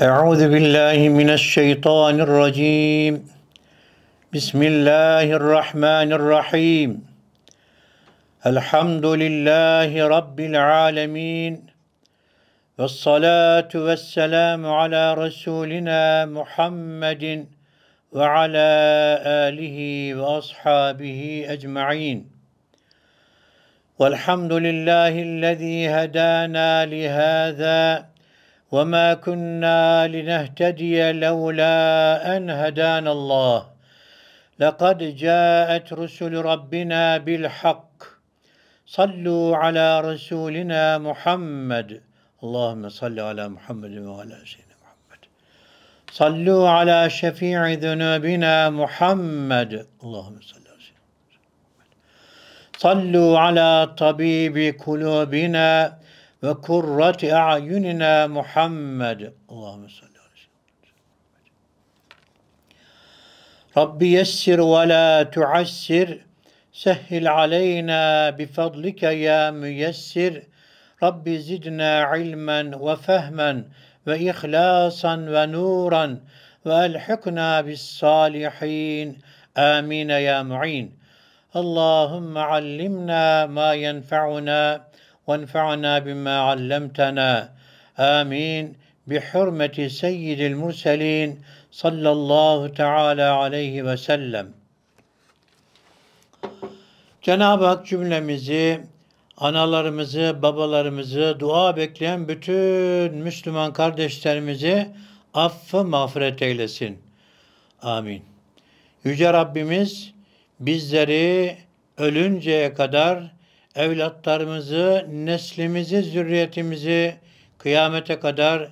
أعوذ بالله من الشيطان الرجيم بسم الله الرحمن الرحيم الحمد لله رب العالمين والصلاة والسلام على رسولنا محمد وعلى آله وأصحابه أجمعين والحمد لله الذي هدانا لهذا وما كنا لنهتدي لولا أن هدانا الله لقد جاءت رسل ربنا بالحق صلوا على رسولنا محمد اللهم صل على محمد وعلى سيدنا محمد صلوا على شفيع ذنوبنا محمد اللهم صل على سيدنا محمد صلوا على طبيب قلوبنا وكرة أعيننا محمد اللهم صل على سيدنا محمد رب يسر ولا تعسر سهل علينا بفضلك يا ميسر رب زدنا علما وفهما وإخلاصا ونورا وألحقنا بالصالحين آمين يا معين اللهم علمنا ما ينفعنا وانفعنا بما علمتنا آمين بحرمة سيد المرسلين صلى الله تعالى aleyhi ve sellem. Cenab-ı Hak cümlemizi, analarımızı, babalarımızı, dua bekleyen bütün Müslüman kardeşlerimizi affı mağfiret eylesin. Amin. Yüce Rabbimiz bizleri ölünceye kadar evlatlarımızı, neslimizi, zürriyetimizi kıyamete kadar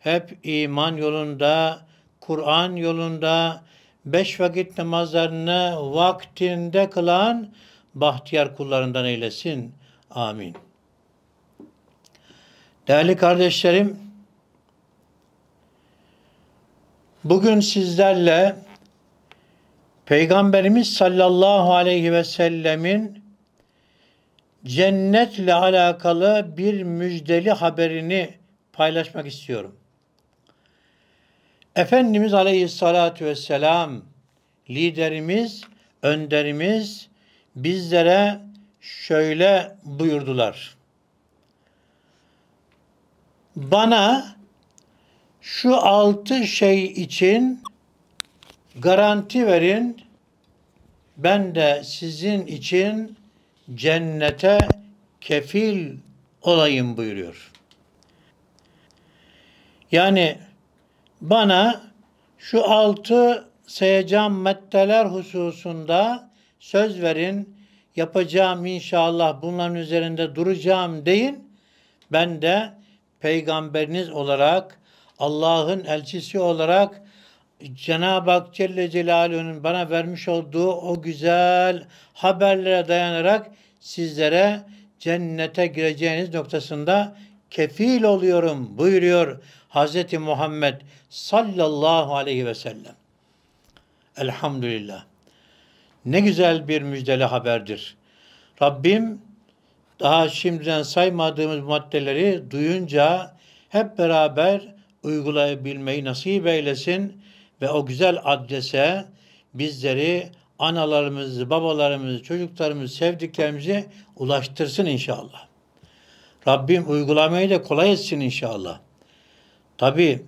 hep iman yolunda, Kur'an yolunda, beş vakit namazlarını vaktinde kılan bahtiyar kullarından eylesin. Amin. Değerli kardeşlerim, bugün sizlerle Peygamberimiz sallallahu aleyhi ve sellemin cennetle alakalı bir müjdeli haberini paylaşmak istiyorum. Efendimiz Aleyhisselatü Vesselam liderimiz, önderimiz bizlere şöyle buyurdular. Bana şu altı şey için garanti verin, ben de sizin için cennete kefil olayım buyuruyor. Yani bana şu altı sayacağım maddeler hususunda söz verin, yapacağım inşallah bunların üzerinde duracağım deyin. Ben de peygamberiniz olarak, Allah'ın elçisi olarak Cenab-ı Hak Celle Celaluhu'nun bana vermiş olduğu o güzel haberlere dayanarak sizlere cennete gireceğiniz noktasında kefil oluyorum buyuruyor Hz. Muhammed sallallahu aleyhi ve sellem. Elhamdülillah. Ne güzel bir müjdeli haberdir. Rabbim daha şimdiden saymadığımız maddeleri duyunca hep beraber uygulayabilmeyi nasip eylesin ve o güzel adrese bizleri analarımızı, babalarımızı, çocuklarımızı, sevdiklerimizi ulaştırsın inşallah. Rabbim uygulamayı da kolay etsin inşallah. Tabi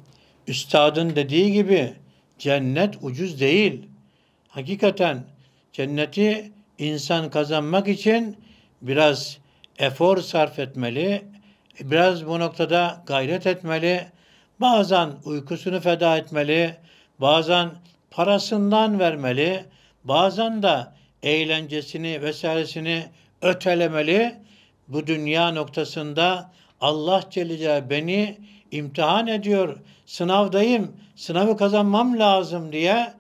üstadın dediği gibi cennet ucuz değil. Hakikaten cenneti insan kazanmak için biraz efor sarf etmeli, biraz bu noktada gayret etmeli, bazen uykusunu feda etmeli, Bazen parasından vermeli, bazen de eğlencesini vesairesini ötelemeli. Bu dünya noktasında Allah Celle beni imtihan ediyor. Sınavdayım. Sınavı kazanmam lazım diye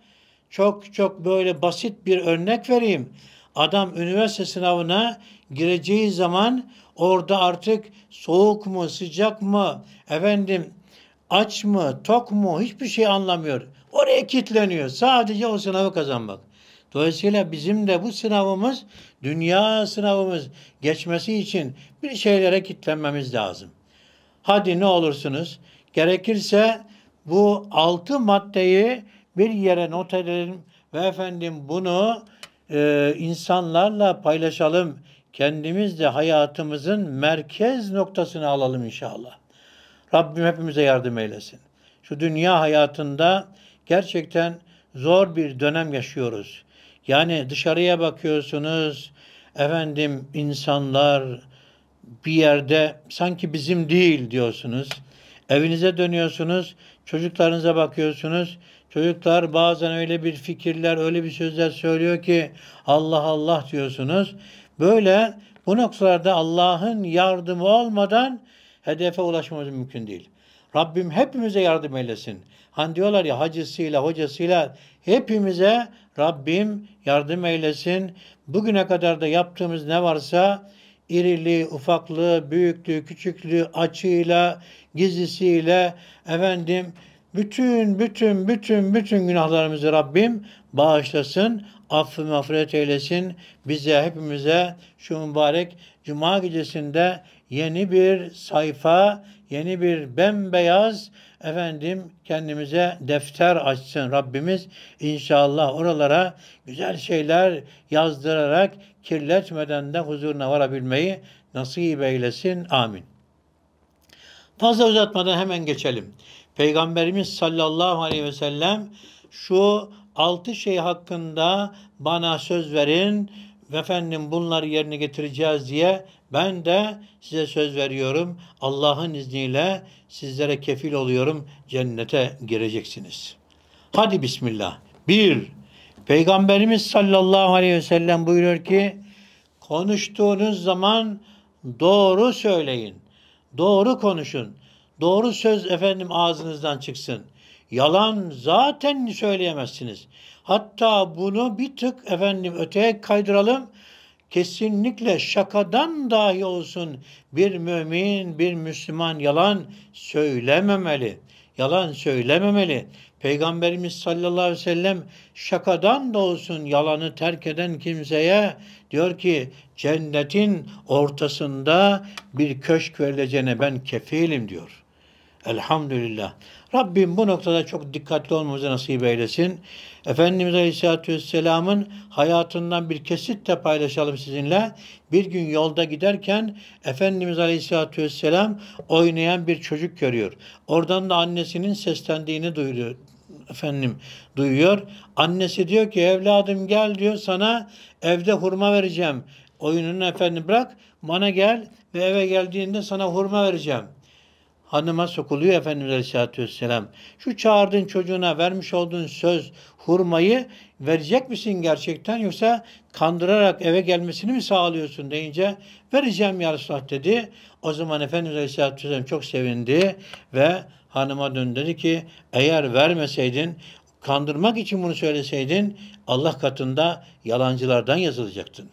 çok çok böyle basit bir örnek vereyim. Adam üniversite sınavına gireceği zaman orada artık soğuk mu, sıcak mı, efendim aç mı, tok mu hiçbir şey anlamıyor. Oraya kilitleniyor. Sadece o sınavı kazanmak. Dolayısıyla bizim de bu sınavımız, dünya sınavımız geçmesi için bir şeylere kilitlenmemiz lazım. Hadi ne olursunuz, gerekirse bu altı maddeyi bir yere not edelim ve efendim bunu e, insanlarla paylaşalım. Kendimiz de hayatımızın merkez noktasını alalım inşallah. Rabbim hepimize yardım eylesin. Şu dünya hayatında gerçekten zor bir dönem yaşıyoruz. Yani dışarıya bakıyorsunuz, efendim insanlar bir yerde sanki bizim değil diyorsunuz. Evinize dönüyorsunuz, çocuklarınıza bakıyorsunuz. Çocuklar bazen öyle bir fikirler, öyle bir sözler söylüyor ki Allah Allah diyorsunuz. Böyle bu noktalarda Allah'ın yardımı olmadan hedefe ulaşmamız mümkün değil. Rabbim hepimize yardım eylesin. Hani diyorlar ya hacısıyla, hocasıyla hepimize Rabbim yardım eylesin. Bugüne kadar da yaptığımız ne varsa irili, ufaklığı, büyüklüğü, küçüklüğü, açığıyla, gizlisiyle efendim bütün bütün bütün bütün günahlarımızı Rabbim bağışlasın, affı mağfiret eylesin. Bize hepimize şu mübarek cuma gecesinde yeni bir sayfa, yeni bir bembeyaz efendim kendimize defter açsın Rabbimiz. inşallah oralara güzel şeyler yazdırarak kirletmeden de huzuruna varabilmeyi nasip eylesin. Amin. Fazla uzatmadan hemen geçelim. Peygamberimiz sallallahu aleyhi ve sellem şu altı şey hakkında bana söz verin efendim bunları yerine getireceğiz diye ben de size söz veriyorum. Allah'ın izniyle sizlere kefil oluyorum. Cennete gireceksiniz. Hadi bismillah. Bir, Peygamberimiz sallallahu aleyhi ve sellem buyuruyor ki konuştuğunuz zaman doğru söyleyin. Doğru konuşun. Doğru söz efendim ağzınızdan çıksın. Yalan zaten söyleyemezsiniz. Hatta bunu bir tık efendim öteye kaydıralım kesinlikle şakadan dahi olsun bir mümin, bir Müslüman yalan söylememeli. Yalan söylememeli. Peygamberimiz sallallahu aleyhi ve sellem şakadan da olsun yalanı terk eden kimseye diyor ki cennetin ortasında bir köşk verileceğine ben kefilim diyor. Elhamdülillah. Rabbim bu noktada çok dikkatli olmamızı nasip eylesin. Efendimiz Aleyhisselatü Vesselam'ın hayatından bir kesit de paylaşalım sizinle. Bir gün yolda giderken Efendimiz Aleyhisselatü Vesselam oynayan bir çocuk görüyor. Oradan da annesinin seslendiğini duyuyor, efendim duyuyor. Annesi diyor ki evladım gel diyor sana evde hurma vereceğim. Oyununu efendim bırak bana gel ve eve geldiğinde sana hurma vereceğim.'' hanıma sokuluyor Efendimiz Aleyhisselatü Vesselam. Şu çağırdığın çocuğuna vermiş olduğun söz hurmayı verecek misin gerçekten yoksa kandırarak eve gelmesini mi sağlıyorsun deyince vereceğim ya Resulallah dedi. O zaman Efendimiz Aleyhisselatü Vesselam çok sevindi ve hanıma döndü dedi ki eğer vermeseydin kandırmak için bunu söyleseydin Allah katında yalancılardan yazılacaktın.''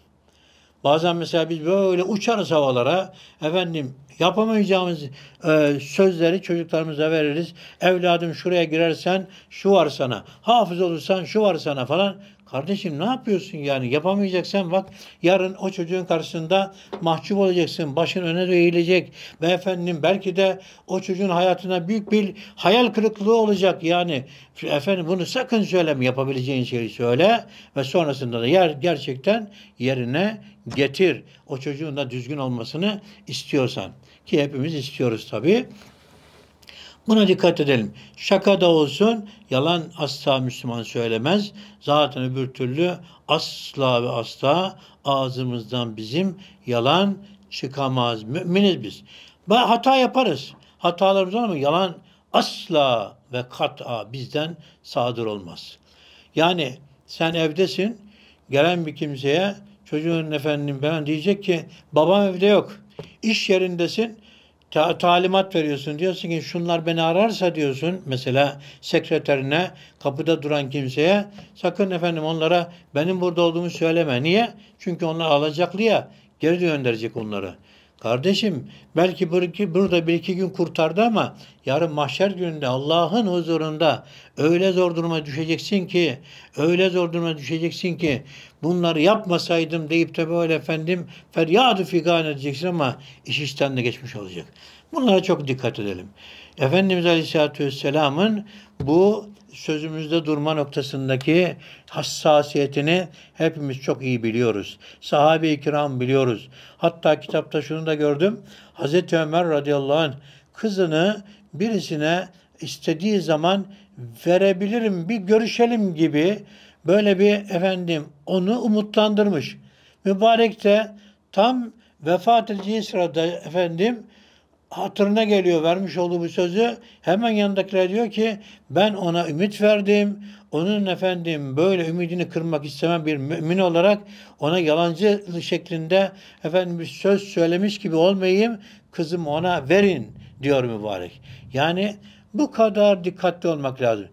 Bazen mesela biz böyle uçarız havalara. Efendim yapamayacağımız e, sözleri çocuklarımıza veririz. Evladım şuraya girersen şu var sana. Hafız olursan şu var sana falan. Kardeşim ne yapıyorsun yani? Yapamayacaksan bak yarın o çocuğun karşısında mahcup olacaksın. Başın öne eğilecek. Ve belki de o çocuğun hayatına büyük bir hayal kırıklığı olacak. Yani efendim bunu sakın söyleme. Yapabileceğin şeyi söyle ve sonrasında da yer gerçekten yerine getir. O çocuğun da düzgün olmasını istiyorsan. Ki hepimiz istiyoruz tabii. Buna dikkat edelim. Şaka da olsun, yalan asla Müslüman söylemez. Zaten öbür türlü asla ve asla ağzımızdan bizim yalan çıkamaz. Müminiz biz. Hata yaparız. Hatalarımız var ama yalan asla ve kat'a bizden sadır olmaz. Yani sen evdesin, gelen bir kimseye çocuğun efendim ben diyecek ki babam evde yok. İş yerindesin, ta- talimat veriyorsun. Diyorsun ki şunlar beni ararsa diyorsun mesela sekreterine, kapıda duran kimseye sakın efendim onlara benim burada olduğumu söyleme. Niye? Çünkü onlar alacaklı ya geri gönderecek onları. Kardeşim belki bir, burada bir iki gün kurtardı ama yarın mahşer gününde Allah'ın huzurunda öyle zor duruma düşeceksin ki öyle zor duruma düşeceksin ki bunları yapmasaydım deyip de böyle efendim feryadı figan edeceksin ama iş işten de geçmiş olacak. Bunlara çok dikkat edelim. Efendimiz Aleyhisselatü Vesselam'ın bu sözümüzde durma noktasındaki hassasiyetini hepimiz çok iyi biliyoruz. Sahabe-i kiram biliyoruz. Hatta kitapta şunu da gördüm. Hazreti Ömer radıyallahu anh kızını birisine istediği zaman verebilirim bir görüşelim gibi böyle bir efendim onu umutlandırmış. Mübarek de tam vefat edeceği sırada efendim hatırına geliyor vermiş olduğu bu sözü. Hemen yanındakiler diyor ki ben ona ümit verdim. Onun efendim böyle ümidini kırmak istemem bir mümin olarak ona yalancı şeklinde efendim bir söz söylemiş gibi olmayayım. Kızım ona verin diyor mübarek. Yani bu kadar dikkatli olmak lazım.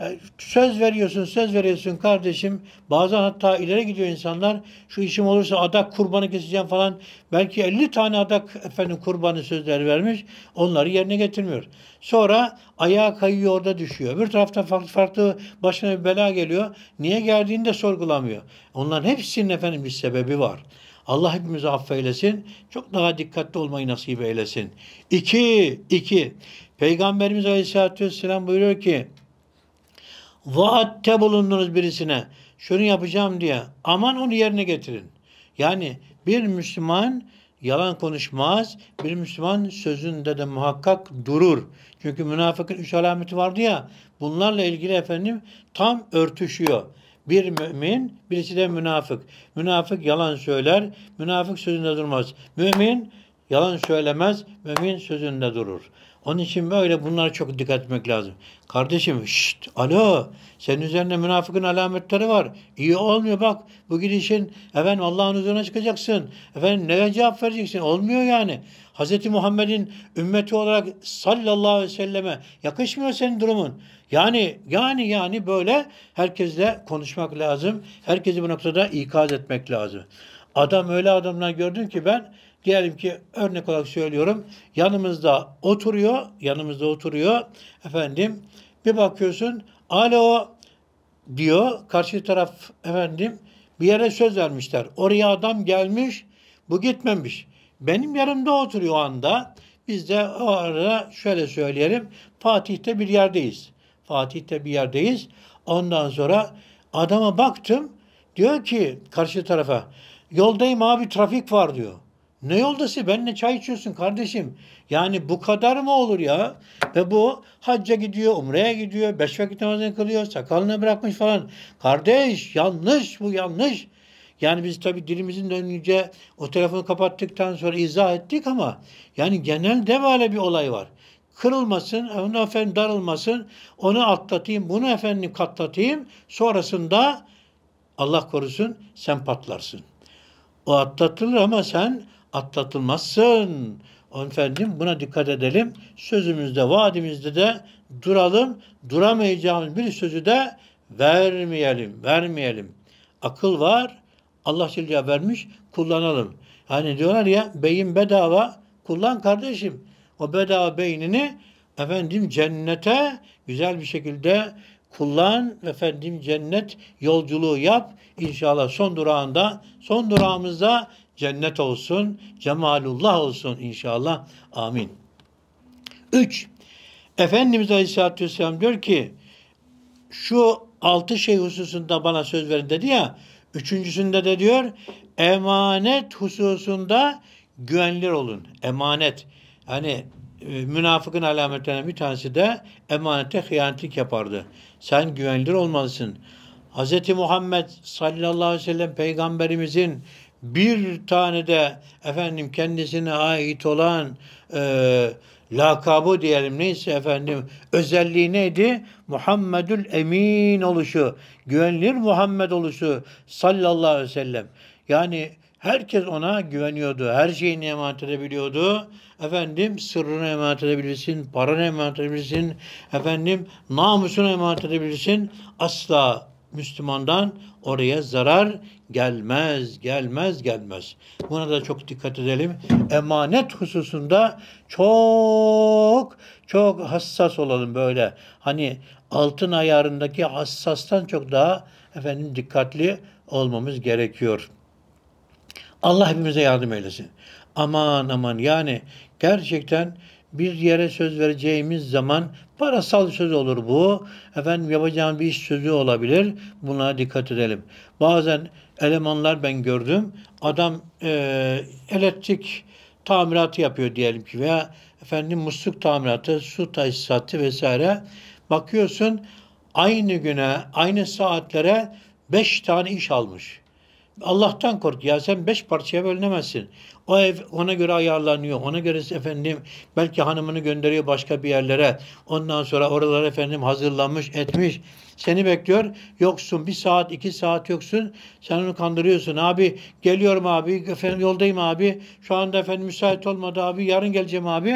E, söz veriyorsun, söz veriyorsun kardeşim. Bazen hatta ileri gidiyor insanlar. Şu işim olursa adak kurbanı keseceğim falan. Belki 50 tane adak efendim kurbanı sözler vermiş. Onları yerine getirmiyor. Sonra ayağa kayıyor orada düşüyor. Bir tarafta farklı farklı başına bir bela geliyor. Niye geldiğini de sorgulamıyor. Onların hepsinin efendim bir sebebi var. Allah hepimizi affeylesin. Çok daha dikkatli olmayı nasip eylesin. İki, iki. Peygamberimiz Aleyhisselatü Vesselam buyuruyor ki vaatte bulundunuz birisine şunu yapacağım diye aman onu yerine getirin. Yani bir Müslüman yalan konuşmaz. Bir Müslüman sözünde de muhakkak durur. Çünkü münafıkın üç alameti vardı ya bunlarla ilgili efendim tam örtüşüyor. Bir mümin, birisi de münafık. Münafık yalan söyler, münafık sözünde durmaz. Mümin yalan söylemez, mümin sözünde durur. Onun için böyle bunlara çok dikkat etmek lazım. Kardeşim şşt alo senin üzerinde münafıkın alametleri var. İyi olmuyor bak bu gidişin efendim Allah'ın huzuruna çıkacaksın. Efendim neye cevap vereceksin? Olmuyor yani. Hz. Muhammed'in ümmeti olarak sallallahu aleyhi ve selleme yakışmıyor senin durumun. Yani yani yani böyle herkesle konuşmak lazım. Herkesi bu noktada ikaz etmek lazım. Adam öyle adamlar gördüm ki ben diyelim ki örnek olarak söylüyorum yanımızda oturuyor yanımızda oturuyor efendim bir bakıyorsun alo diyor karşı taraf efendim bir yere söz vermişler oraya adam gelmiş bu gitmemiş benim yanımda oturuyor o anda biz de o arada şöyle söyleyelim Fatih'te bir yerdeyiz Fatih'te bir yerdeyiz ondan sonra adama baktım diyor ki karşı tarafa yoldayım abi trafik var diyor ne yoldası? Benle çay içiyorsun kardeşim. Yani bu kadar mı olur ya? Ve bu hacca gidiyor, umreye gidiyor, beş vakit namazını kılıyor, sakalını bırakmış falan. Kardeş yanlış bu yanlış. Yani biz tabii dilimizin dönünce o telefonu kapattıktan sonra izah ettik ama yani genelde böyle bir olay var. Kırılmasın, onu efendim darılmasın, onu atlatayım, bunu efendim katlatayım. Sonrasında Allah korusun sen patlarsın. O atlatılır ama sen atlatılmazsın. Efendim buna dikkat edelim. Sözümüzde, vaadimizde de duralım. Duramayacağımız bir sözü de vermeyelim, vermeyelim. Akıl var, Allah Celle vermiş, kullanalım. Hani diyorlar ya, beyin bedava, kullan kardeşim. O bedava beynini efendim cennete güzel bir şekilde kullan efendim cennet yolculuğu yap. İnşallah son durağında, son durağımızda cennet olsun, cemalullah olsun inşallah. Amin. 3. Efendimiz Aleyhisselatü Vesselam diyor ki şu altı şey hususunda bana söz verin dedi ya. Üçüncüsünde de diyor emanet hususunda güvenilir olun. Emanet. Hani münafıkın alametlerinden bir tanesi de emanete hıyanetlik yapardı. Sen güvenilir olmalısın. Hz. Muhammed sallallahu aleyhi ve sellem peygamberimizin bir tane de efendim kendisine ait olan e, lakabı diyelim neyse efendim özelliği neydi? Muhammedül Emin oluşu, güvenilir Muhammed oluşu sallallahu aleyhi ve sellem. Yani herkes ona güveniyordu. Her şeyini emanet edebiliyordu. Efendim sırrını emanet edebilirsin, paranı emanet edebilirsin, efendim namusunu emanet edebilirsin. Asla Müslümandan oraya zarar gelmez, gelmez, gelmez. Buna da çok dikkat edelim. Emanet hususunda çok çok hassas olalım böyle. Hani altın ayarındaki hassastan çok daha efendim dikkatli olmamız gerekiyor. Allah hepimize yardım eylesin. Aman aman yani gerçekten bir yere söz vereceğimiz zaman Parasal söz olur bu. Efendim yapacağım bir iş sözü olabilir. Buna dikkat edelim. Bazen elemanlar ben gördüm. Adam e, elektrik tamiratı yapıyor diyelim ki veya efendim musluk tamiratı, su tesisatı vesaire. Bakıyorsun aynı güne, aynı saatlere beş tane iş almış. Allah'tan kork ya sen beş parçaya bölünemezsin. O ev ona göre ayarlanıyor. Ona göre efendim belki hanımını gönderiyor başka bir yerlere. Ondan sonra oralar efendim hazırlanmış etmiş. Seni bekliyor. Yoksun. Bir saat iki saat yoksun. Sen onu kandırıyorsun. Abi geliyorum abi. Efendim yoldayım abi. Şu anda efendim müsait olmadı abi. Yarın geleceğim abi.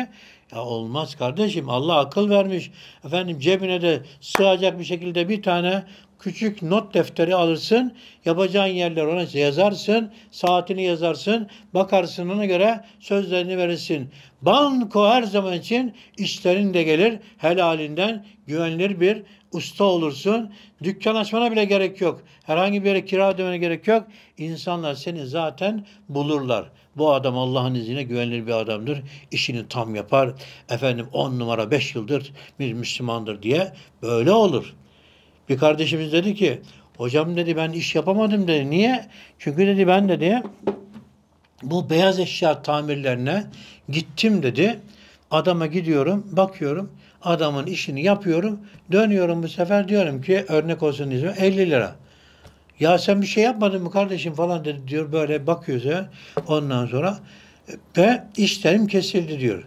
Ya olmaz kardeşim. Allah akıl vermiş. Efendim cebine de sığacak bir şekilde bir tane küçük not defteri alırsın. Yapacağın yerleri ona yazarsın. Saatini yazarsın. Bakarsın ona göre sözlerini verirsin. Banko her zaman için işlerin de gelir. Helalinden güvenilir bir usta olursun. Dükkan açmana bile gerek yok. Herhangi bir yere kira ödemene gerek yok. İnsanlar seni zaten bulurlar. Bu adam Allah'ın izniyle güvenilir bir adamdır. İşini tam yapar. Efendim on numara beş yıldır bir Müslümandır diye böyle olur. Bir kardeşimiz dedi ki hocam dedi ben iş yapamadım dedi. Niye? Çünkü dedi ben dedi bu beyaz eşya tamirlerine gittim dedi. Adama gidiyorum, bakıyorum. Adamın işini yapıyorum. Dönüyorum bu sefer diyorum ki örnek olsun diye 50 lira. Ya sen bir şey yapmadın mı kardeşim falan dedi diyor böyle bakıyoruz ya. Ondan sonra ve işlerim kesildi diyor.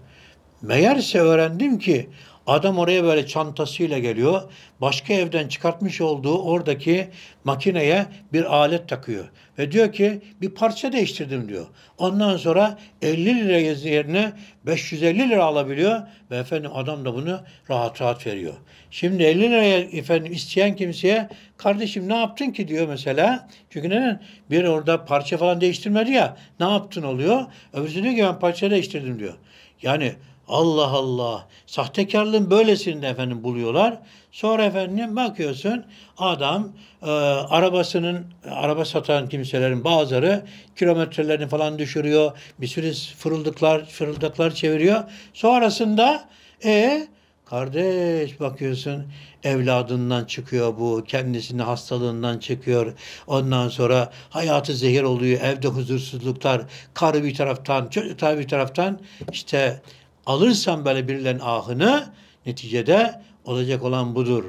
Meğerse öğrendim ki Adam oraya böyle çantasıyla geliyor. Başka evden çıkartmış olduğu oradaki makineye bir alet takıyor. Ve diyor ki bir parça değiştirdim diyor. Ondan sonra 50 lira yerine 550 lira alabiliyor. Ve efendim adam da bunu rahat rahat veriyor. Şimdi 50 liraya efendim isteyen kimseye kardeşim ne yaptın ki diyor mesela. Çünkü neden? Bir orada parça falan değiştirmedi ya. Ne yaptın oluyor? Öbürsü diyor ki ben parça değiştirdim diyor. Yani Allah Allah. Sahtekarlığın böylesini de efendim buluyorlar. Sonra efendim bakıyorsun adam e, arabasının araba satan kimselerin bazıları kilometrelerini falan düşürüyor. Bir sürü fırıldıklar fırıldaklar çeviriyor. Sonrasında e Kardeş bakıyorsun evladından çıkıyor bu, kendisini hastalığından çıkıyor. Ondan sonra hayatı zehir oluyor, evde huzursuzluklar, karı bir taraftan, çocuk bir taraftan. işte alırsan böyle birilerinin ahını neticede olacak olan budur.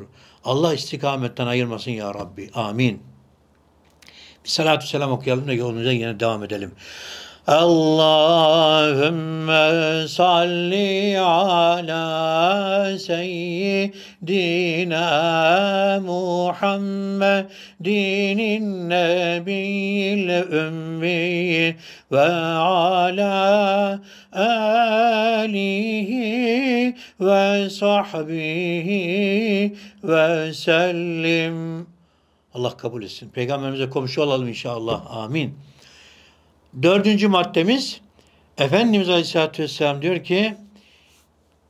Allah istikametten ayırmasın ya Rabbi. Amin. Bir salatü selam okuyalım da yolumuza yine devam edelim. Allahümme salli ala seyyidina Muhammedinin nebiyil ümmi ve ala آله وصحبه وسلم Allah kabul etsin. Peygamberimize komşu olalım inşallah. Amin. Dördüncü maddemiz Efendimiz Aleyhisselatü Vesselam diyor ki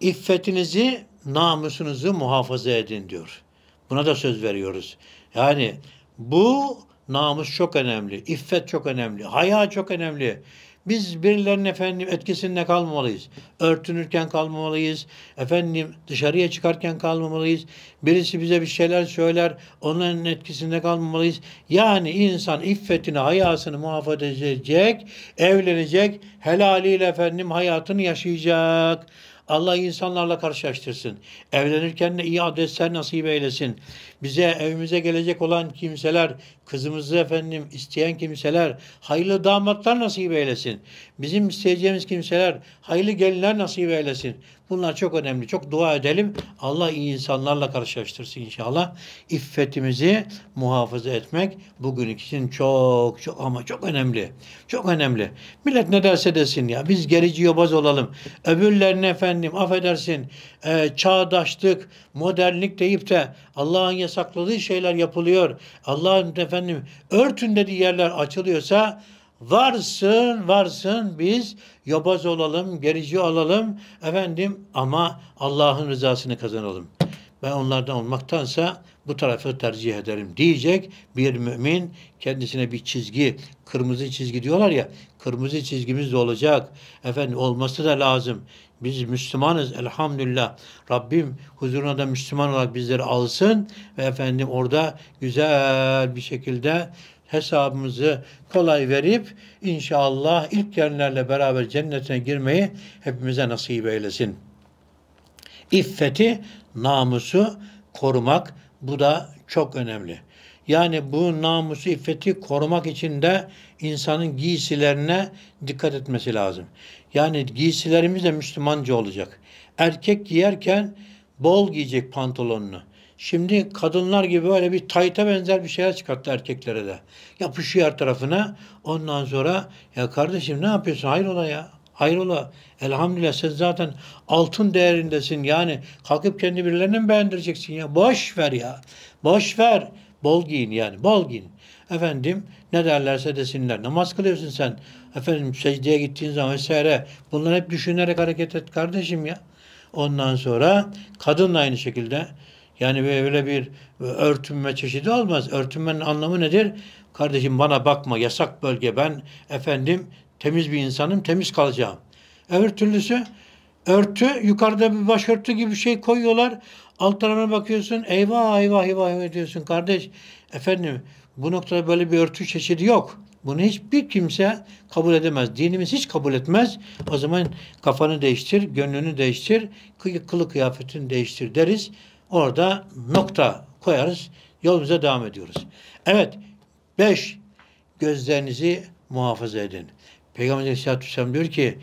iffetinizi, namusunuzu muhafaza edin diyor. Buna da söz veriyoruz. Yani bu namus çok önemli, iffet çok önemli, haya çok önemli. Biz birilerinin efendim etkisinde kalmamalıyız. Örtünürken kalmamalıyız. Efendim dışarıya çıkarken kalmamalıyız. Birisi bize bir şeyler söyler. Onların etkisinde kalmamalıyız. Yani insan iffetini, hayasını muhafaza edecek, evlenecek, helaliyle efendim hayatını yaşayacak. Allah insanlarla karşılaştırsın. Evlenirken de iyi adresler nasip eylesin bize evimize gelecek olan kimseler, kızımızı efendim isteyen kimseler, hayırlı damatlar nasip eylesin. Bizim isteyeceğimiz kimseler, hayırlı gelinler nasip eylesin. Bunlar çok önemli. Çok dua edelim. Allah iyi insanlarla karşılaştırsın inşallah. İffetimizi muhafaza etmek bugün için çok çok ama çok önemli. Çok önemli. Millet ne derse desin ya. Biz gerici yobaz olalım. Öbürlerine efendim affedersin e, çağdaşlık, modernlik deyip de Allah'ın yasa yasakladığı şeyler yapılıyor. Allah'ın efendim örtün dediği yerler açılıyorsa varsın varsın biz yobaz olalım, gerici olalım efendim ama Allah'ın rızasını kazanalım. Ben onlardan olmaktansa bu tarafı tercih ederim diyecek bir mümin kendisine bir çizgi, kırmızı çizgi diyorlar ya, kırmızı çizgimiz de olacak. Efendim olması da lazım. Biz Müslümanız elhamdülillah. Rabbim huzuruna da Müslüman olarak bizleri alsın ve efendim orada güzel bir şekilde hesabımızı kolay verip inşallah ilk gelenlerle beraber cennetine girmeyi hepimize nasip eylesin. İffeti, namusu korumak bu da çok önemli. Yani bu namusu iffeti korumak için de insanın giysilerine dikkat etmesi lazım. Yani giysilerimiz de Müslümanca olacak. Erkek giyerken bol giyecek pantolonunu. Şimdi kadınlar gibi böyle bir tayta benzer bir şeyler çıkarttı erkeklere de. Yapışıyor her tarafına. Ondan sonra ya kardeşim ne yapıyorsun? Hayrola ya. Hayrola. Elhamdülillah sen zaten altın değerindesin. Yani kalkıp kendi birilerine mi beğendireceksin ya? Boş ver ya. Boş ver. Bol giyin yani. Bol giyin. Efendim ne derlerse desinler. Namaz kılıyorsun sen. Efendim secdeye gittiğin zaman vesaire. Bunları hep düşünerek hareket et kardeşim ya. Ondan sonra kadın da aynı şekilde. Yani böyle bir örtünme çeşidi olmaz. Örtünmenin anlamı nedir? Kardeşim bana bakma yasak bölge ben efendim temiz bir insanım temiz kalacağım. Öbür türlüsü örtü yukarıda bir başörtü gibi bir şey koyuyorlar. Alt tarafına bakıyorsun eyvah eyvah eyvah, diyorsun kardeş. Efendim bu noktada böyle bir örtü çeşidi yok. Bunu hiçbir kimse kabul edemez. Dinimiz hiç kabul etmez. O zaman kafanı değiştir, gönlünü değiştir, kılı kıyafetini değiştir deriz. Orada nokta koyarız. Yolumuza devam ediyoruz. Evet. Beş. Gözlerinizi muhafaza edin. Peygamber Aleyhisselatü Vesselam diyor ki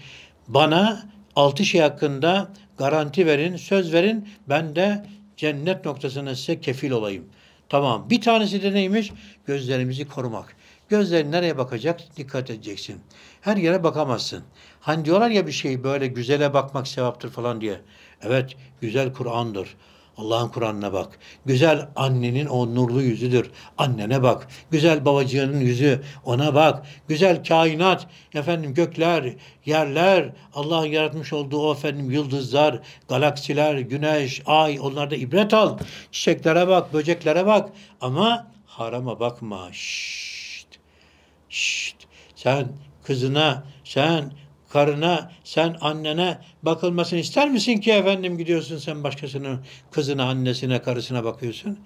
bana altı şey hakkında garanti verin, söz verin. Ben de cennet noktasına size kefil olayım. Tamam. Bir tanesi de neymiş? Gözlerimizi korumak. Gözlerin nereye bakacak? Dikkat edeceksin. Her yere bakamazsın. Hani diyorlar ya bir şey böyle güzele bakmak sevaptır falan diye. Evet, güzel Kur'an'dır. Allah'ın Kur'an'ına bak. Güzel annenin o nurlu yüzüdür. Annene bak. Güzel babacığının yüzü ona bak. Güzel kainat, efendim gökler, yerler, Allah'ın yaratmış olduğu o efendim yıldızlar, galaksiler, güneş, ay onlarda ibret al. Çiçeklere bak, böceklere bak ama harama bakma. Şşt. Şşt. Sen kızına, sen karına, sen annene bakılmasını ister misin ki efendim gidiyorsun sen başkasının kızına, annesine, karısına bakıyorsun?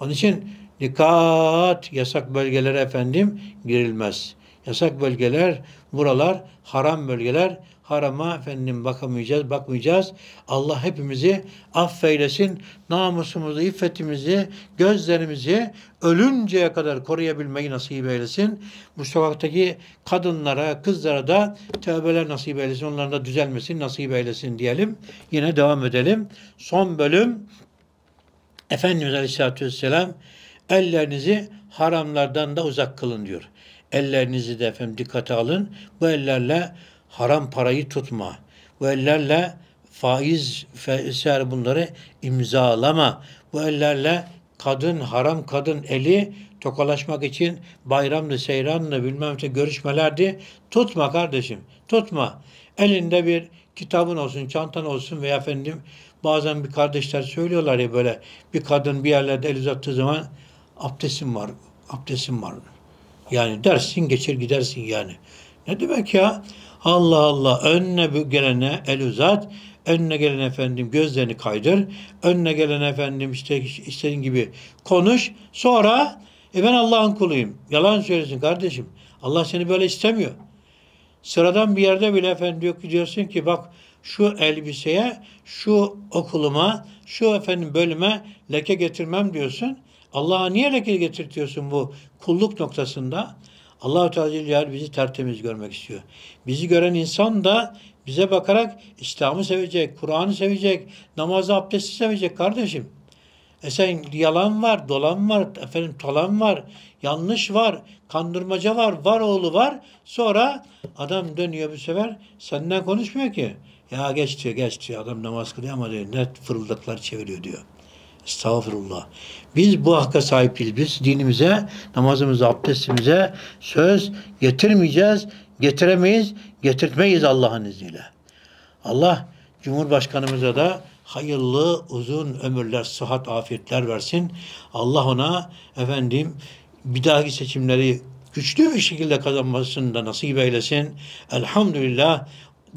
Onun için dikkat yasak bölgelere efendim girilmez. Yasak bölgeler, buralar haram bölgeler harama efendim bakamayacağız, bakmayacağız. Allah hepimizi affeylesin. Namusumuzu, iffetimizi, gözlerimizi ölünceye kadar koruyabilmeyi nasip eylesin. Bu sokaktaki kadınlara, kızlara da tövbeler nasip eylesin. Onların da düzelmesin nasip eylesin diyelim. Yine devam edelim. Son bölüm Efendimiz Aleyhisselatü Vesselam ellerinizi haramlardan da uzak kılın diyor. Ellerinizi de efendim dikkate alın. Bu ellerle haram parayı tutma. Bu ellerle faiz vesaire bunları imzalama. Bu ellerle kadın, haram kadın eli tokalaşmak için bayramlı, seyranlı bilmem ne görüşmelerdi. Tutma kardeşim, tutma. Elinde bir kitabın olsun, çantan olsun veya efendim bazen bir kardeşler söylüyorlar ya böyle bir kadın bir yerlerde el uzattığı zaman abdestim var, abdestim var. Yani dersin geçer gidersin yani. Ne demek ya? Allah Allah önüne gelene el uzat. Önüne gelen efendim gözlerini kaydır. Önüne gelen efendim işte istediğin gibi konuş. Sonra e ben Allah'ın kuluyum. Yalan söylüyorsun kardeşim. Allah seni böyle istemiyor. Sıradan bir yerde bile efendim yok diyorsun ki bak şu elbiseye, şu okuluma, şu efendim bölüme leke getirmem diyorsun. Allah'a niye leke getirtiyorsun bu kulluk noktasında? Allahu Teala Celle bizi tertemiz görmek istiyor. Bizi gören insan da bize bakarak İslam'ı sevecek, Kur'an'ı sevecek, namazı, abdesti sevecek kardeşim. E sen yalan var, dolan var, efendim talan var, yanlış var, kandırmaca var, var oğlu var. Sonra adam dönüyor bir sefer senden konuşmuyor ki. Ya geç diyor, geç diyor. Adam namaz kılıyor ama diyor, net fırıldaklar çeviriyor diyor. Estağfurullah. Biz bu hakka sahip değiliz. Biz dinimize, namazımıza, abdestimize söz getirmeyeceğiz, getiremeyiz, getirtmeyiz Allah'ın izniyle. Allah Cumhurbaşkanımıza da hayırlı uzun ömürler, sıhhat, afiyetler versin. Allah ona efendim bir dahaki seçimleri güçlü bir şekilde kazanmasını da nasip eylesin. Elhamdülillah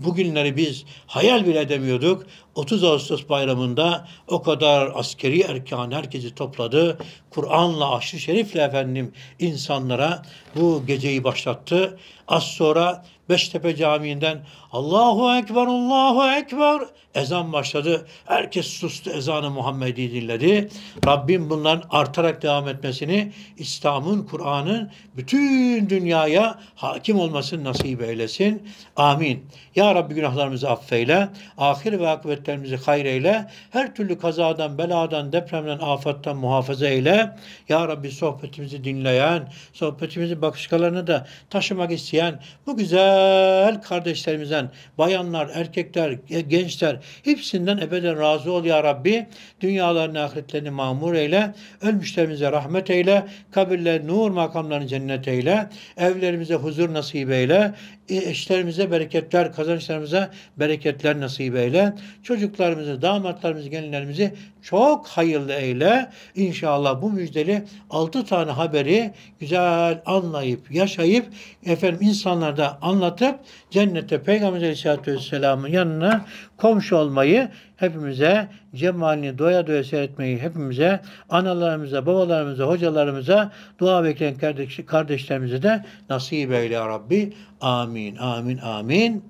bugünleri biz hayal bile edemiyorduk. 30 Ağustos bayramında o kadar askeri erkan herkesi topladı. Kur'an'la, aşrı şerifle efendim insanlara bu geceyi başlattı. Az sonra Beştepe Camii'nden Allahu Ekber, Allahu Ekber. Ezan başladı. Herkes sustu. Ezanı Muhammed'i dinledi. Rabbim bunların artarak devam etmesini, İslam'ın, Kur'an'ın bütün dünyaya hakim olmasını nasip eylesin. Amin. Ya Rabbi günahlarımızı affeyle. Ahir ve akıbetlerimizi hayreyle. Her türlü kazadan, beladan, depremden, afattan muhafaza eyle. Ya Rabbi sohbetimizi dinleyen, sohbetimizi bakışkalarını da taşımak isteyen bu güzel kardeşlerimizden hepsinden bayanlar, erkekler, gençler hepsinden ebeden razı ol ya Rabbi. Dünyalarını, ahiretlerini mamur eyle. Ölmüşlerimize rahmet eyle. Kabirle nur makamlarını cennet eyle. Evlerimize huzur nasip eyle işlerimize bereketler, kazançlarımıza bereketler nasip eyle. Çocuklarımızı, damatlarımızı, gelinlerimizi çok hayırlı eyle. İnşallah bu müjdeli altı tane haberi güzel anlayıp, yaşayıp, efendim insanlarda anlatıp cennete Peygamber Aleyhisselatü Vesselam'ın yanına komşu olmayı hepimize, cemalini doya doya seyretmeyi hepimize, analarımıza, babalarımıza, hocalarımıza, dua bekleyen kardeş, kardeşlerimize de nasip eyle ya Rabbi. Amin, amin, amin.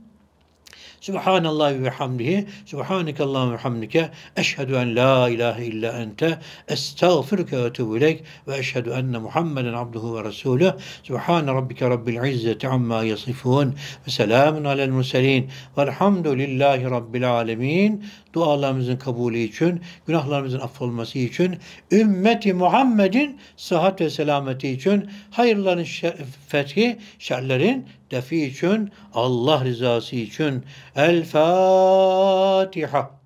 Subhanallah ve hamdihi. Subhanakallah ve hamdike. Eşhedü en la ilahe illa ente. Estağfirüke ve etubu Ve eşhedü enne Muhammeden abduhu ve resulü. Subhan rabbike rabbil izzeti amma yasifun. Ve selamun alel murselin. Velhamdülillahi rabbil alemin. Dualarımızın kabulü için, günahlarımızın affolması için, ümmeti Muhammed'in sıhhat ve selameti için, hayırların fethi, şerlerin defi için, Allah rızası için. El Fatiha.